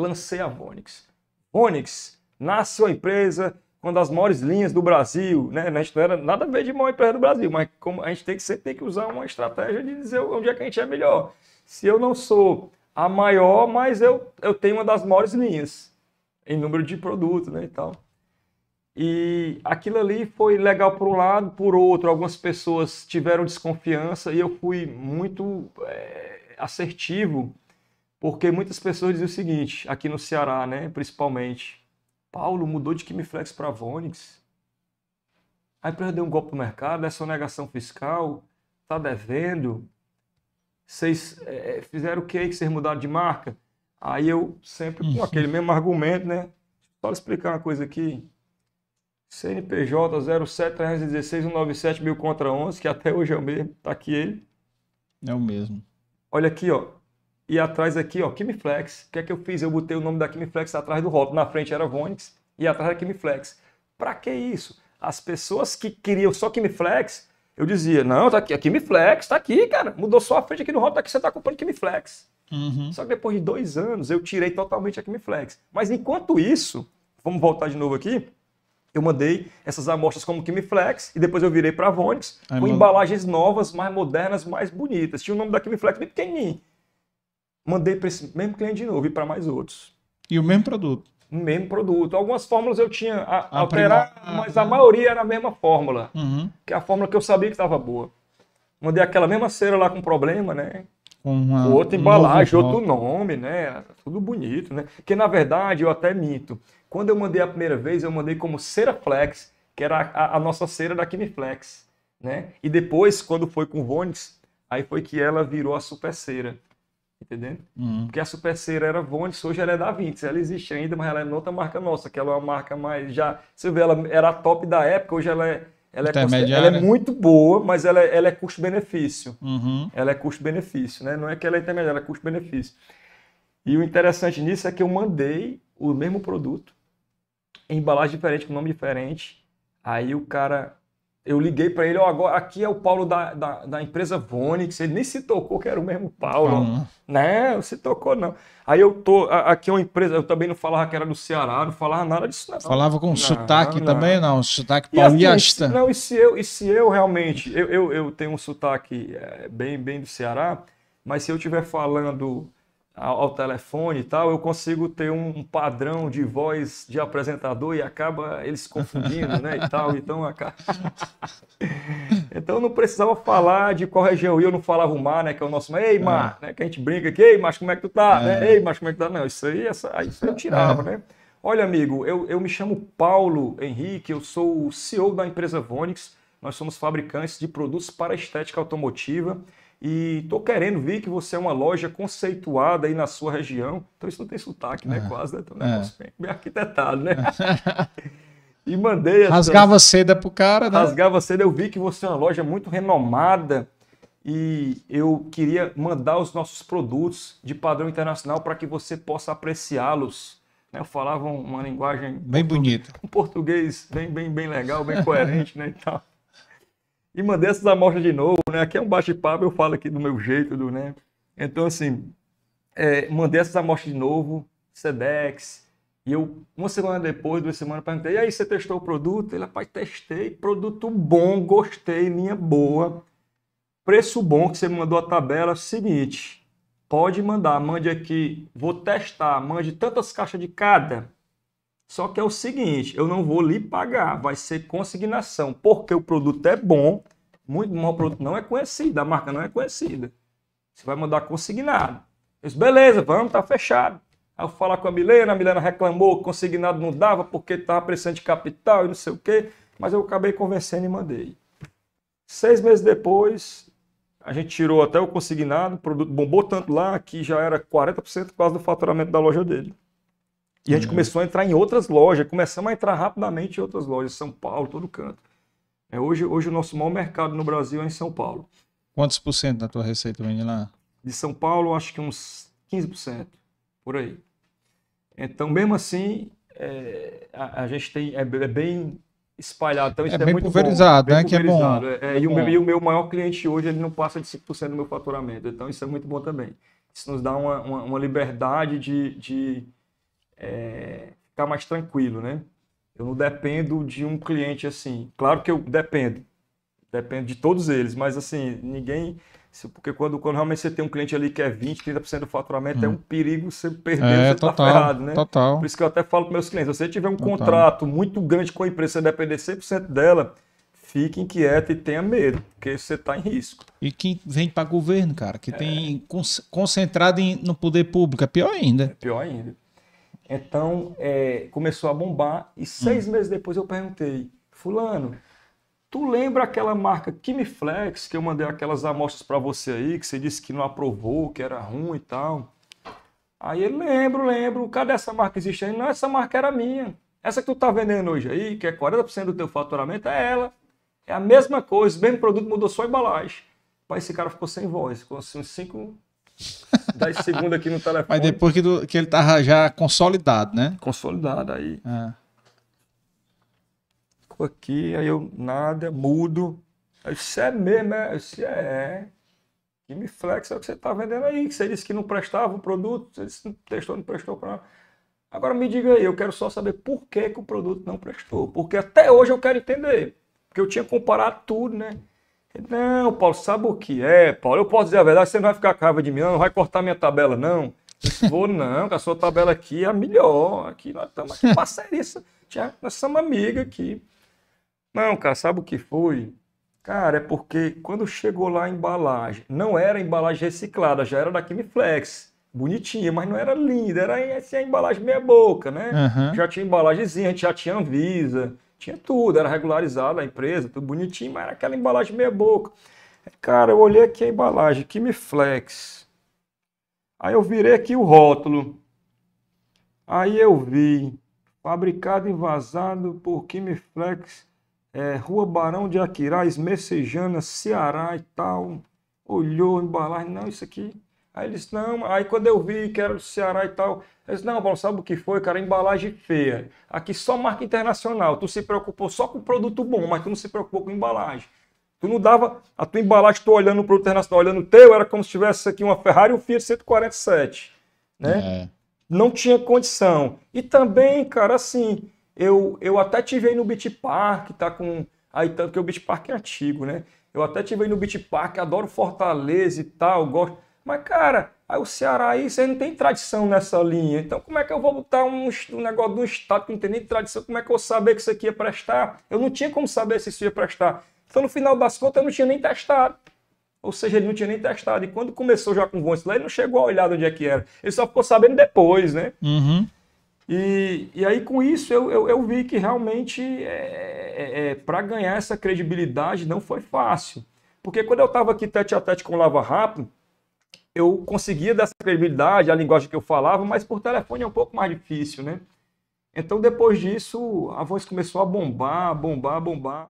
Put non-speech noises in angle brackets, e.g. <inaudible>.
lancei a Vonix. Vonix nasceu a empresa uma das maiores linhas do Brasil, né? A gente não era nada a ver de maior empresa do Brasil, mas como a gente tem que sempre tem que usar uma estratégia de dizer onde é que a gente é melhor. Se eu não sou a maior, mas eu, eu tenho uma das maiores linhas em número de produtos, né, e tal. E aquilo ali foi legal por um lado, por outro, algumas pessoas tiveram desconfiança e eu fui muito é, assertivo porque muitas pessoas dizem o seguinte, aqui no Ceará, né, principalmente, Paulo mudou de Quimiflex para Vonix. Aí perdeu um golpe no mercado, é sonegação fiscal, tá devendo. Vocês é, é fizeram o que aí que vocês mudaram de marca? Aí eu sempre com aquele mesmo argumento, né? Só explicar uma coisa aqui. CNPJ 07316197197 mil contra 11, que até hoje é o mesmo, tá aqui ele. É o mesmo. Olha aqui, ó. E atrás aqui, ó, Kimiflex. O que é que eu fiz? Eu botei o nome da Kimiflex atrás do rótulo. Na frente era Vonix e atrás era Kimiflex. Para que isso? As pessoas que queriam só Kimiflex, eu dizia, não, tá aqui, a Kimiflex tá aqui, cara. Mudou só a frente aqui no rótulo, tá aqui você tá comprando Kimiflex. Uhum. Só que depois de dois anos, eu tirei totalmente a Kimiflex. Mas enquanto isso, vamos voltar de novo aqui, eu mandei essas amostras como Kimiflex e depois eu virei para Vonix com embalagens novas, mais modernas, mais bonitas. Tinha o nome da Kimiflex bem pequenininho. Mandei para esse mesmo cliente de novo e para mais outros. E o mesmo produto? O mesmo produto. Algumas fórmulas eu tinha a, alterar, mas a maioria era a mesma fórmula. Uhum. Que é a fórmula que eu sabia que estava boa. Mandei aquela mesma cera lá com problema, né? Uma, outra embalagem, outro nome, né? Tudo bonito, né? Que na verdade eu até minto. Quando eu mandei a primeira vez, eu mandei como cera flex, que era a, a nossa cera da Quimiflex, né? E depois, quando foi com Vonix, aí foi que ela virou a super cera entendendo? Uhum. Porque a Superceira era Vondes, hoje ela é da Vintes, ela existe ainda, mas ela é outra marca nossa, que ela é uma marca mais já, você vê, ela era a top da época, hoje ela é ela é, ela é muito boa, mas ela é, é custo-benefício. Uhum. Ela é custo-benefício, né? Não é que ela é intermediária, ela é custo-benefício. E o interessante nisso é que eu mandei o mesmo produto, em embalagem diferente, com nome diferente. Aí o cara eu liguei para ele, oh, agora aqui é o Paulo da, da, da, empresa Vonix, ele nem se tocou que era o mesmo Paulo, uhum. né? Não se tocou não. Aí eu tô, aqui é uma empresa, eu também não falava que era do Ceará, não falava nada disso não. Falava com não, sotaque não, também não, sotaque assim, paulista. Assim, não, e se eu, e se eu realmente, eu, eu, eu tenho um sotaque é, bem, bem do Ceará, mas se eu estiver falando ao, ao telefone e tal, eu consigo ter um padrão de voz de apresentador e acaba eles se confundindo, né, e tal, então acaba... <laughs> então eu não precisava falar de qual região eu, não falava o mar, né, que é o nosso, ei, é. mar, é. né, que a gente brinca aqui, ei, mas como é que tu tá, é. né, ei, mas como é que tu tá, não, isso aí, essa, isso eu tirava, é. né. Olha, amigo, eu, eu me chamo Paulo Henrique, eu sou o CEO da empresa Vonix, nós somos fabricantes de produtos para estética automotiva, e tô querendo ver que você é uma loja conceituada aí na sua região. Então isso não tem sotaque, né? É, Quase, né? Então, é é. negócio bem, bem arquitetado, né? <laughs> e mandei. Essa... Rasgava seda pro cara, né? Rasgava seda. Eu vi que você é uma loja muito renomada e eu queria mandar os nossos produtos de padrão internacional para que você possa apreciá-los. Né? Eu falava uma linguagem bem bonita, um português bem bem bem legal, bem coerente, né, e tal e mandei essas amostras de novo, né? Aqui é um bate-papo, eu falo aqui do meu jeito, do, né? Então, assim, é, mandei essas amostras de novo, SEDEX, e eu, uma semana depois, duas semanas, perguntei, e aí, você testou o produto? Ele, rapaz, testei, produto bom, gostei, linha boa, preço bom, que você me mandou a tabela, é seguinte, pode mandar, mande aqui, vou testar, mande tantas caixas de cada, só que é o seguinte, eu não vou lhe pagar, vai ser consignação, porque o produto é bom, muito bom o produto não é conhecido, a marca não é conhecida. Você vai mandar consignado. Eu disse, beleza, vamos, tá fechado. Aí eu falar com a Milena, a Milena reclamou que consignado não dava porque estava precisando de capital e não sei o quê, mas eu acabei convencendo e mandei. Seis meses depois, a gente tirou até o consignado, o produto bombou tanto lá que já era 40% quase do faturamento da loja dele. E a gente uhum. começou a entrar em outras lojas, começamos a entrar rapidamente em outras lojas, São Paulo, todo canto. É, hoje, hoje o nosso maior mercado no Brasil é em São Paulo. Quantos por cento da tua receita vem de lá? De São Paulo, acho que uns 15%, por aí. Então, mesmo assim, é, a, a, gente tem, é, é bem espalhado. Então, isso é, é bem muito pulverizado, bom, bem né? Pulverizado. Que é bom. É, é, e, o meu, e, o meu, maior cliente hoje ele não passa de 5% do meu faturamento. Então, isso é muito bom também. Isso nos dá uma, uma, uma liberdade de, de, é, ficar mais tranquilo, né? Eu não dependo de um cliente assim. Claro que eu dependo, dependo de todos eles, mas assim, ninguém. Porque quando, quando realmente você tem um cliente ali que é 20, 30% do faturamento, é hum. é um perigo você perder, é, você tá total, tá ferrado, né? Total. Por isso que eu até falo para meus clientes: se você tiver um total. contrato muito grande com a empresa, você depender 100% dela, fique inquieto e tenha medo, porque você está em risco. E que vem para governo, cara, que é. tem concentrado em, no poder público, é pior ainda. É pior ainda. Então, é, começou a bombar e seis hum. meses depois eu perguntei, fulano, tu lembra aquela marca Kimiflex que eu mandei aquelas amostras para você aí, que você disse que não aprovou, que era ruim e tal? Aí ele, lembro, lembro, cadê essa marca aí? Não, essa marca era minha. Essa que tu tá vendendo hoje aí, que é 40% do teu faturamento, é ela. É a mesma coisa, o mesmo produto, mudou só a embalagem. Mas esse cara ficou sem voz, ficou assim, cinco, 10 segundos aqui no telefone. Mas depois que, do, que ele tava já consolidado, né? Consolidado aí. É. Ficou aqui, aí eu nada, mudo. Aí você é mesmo, é? Você é. é. E me flexa é o que você tá vendendo aí, que você disse que não prestava o produto, você disse que não testou, não prestou para Agora me diga aí, eu quero só saber por que, que o produto não prestou. Porque até hoje eu quero entender. Porque eu tinha comparado tudo, né? Não, Paulo, sabe o que é, Paulo? Eu posso dizer a verdade, você não vai ficar com de mim, não, não vai cortar minha tabela, não. vou não, com a sua tabela aqui é a melhor. Aqui nós estamos aqui parceirista. Nós somos amiga aqui. Não, cara, sabe o que foi? Cara, é porque quando chegou lá a embalagem, não era embalagem reciclada, já era da Quimiflex. Bonitinha, mas não era linda, era assim, a embalagem meia boca, né? Uhum. Já tinha embalagemzinha, a gente já tinha Anvisa, tinha tudo, era regularizado a empresa, tudo bonitinho, mas era aquela embalagem meia boca. Cara, eu olhei aqui a embalagem, Flex Aí eu virei aqui o rótulo. Aí eu vi, fabricado e vazado por Kimiflex, é, Rua Barão de Aquiraz, Messejana, Ceará e tal. Olhou a embalagem, não, isso aqui Aí ele disse, não, aí quando eu vi que era do Ceará e tal, eles disse, não, Paulo, sabe o que foi, cara? Embalagem feia. Aqui só marca internacional. Tu se preocupou só com produto bom, mas tu não se preocupou com embalagem. Tu não dava. A tua embalagem, tu olhando o produto internacional, olhando o teu, era como se tivesse aqui uma Ferrari e um Fiat 147. Né? É. Não tinha condição. E também, cara, assim, eu, eu até tive aí no Beach Park, tá com. Aí tanto que o Beach Park é antigo, né? Eu até tive aí no Beach Park, adoro Fortaleza e tal, gosto. Mas, cara, aí o Ceará aí, você não tem tradição nessa linha. Então, como é que eu vou botar um, um negócio de um Estado que não tem nem tradição? Como é que eu vou saber que isso aqui ia prestar? Eu não tinha como saber se isso ia prestar. Então, no final das contas, eu não tinha nem testado. Ou seja, ele não tinha nem testado. E quando começou já com o lá, ele não chegou a olhar onde é que era. Ele só ficou sabendo depois, né? Uhum. E, e aí, com isso, eu, eu, eu vi que realmente é, é, é, para ganhar essa credibilidade não foi fácil. Porque quando eu estava aqui tete a tete com o Lava Rápido, eu conseguia dar essa credibilidade à linguagem que eu falava, mas por telefone é um pouco mais difícil, né? Então, depois disso, a voz começou a bombar, bombar, bombar.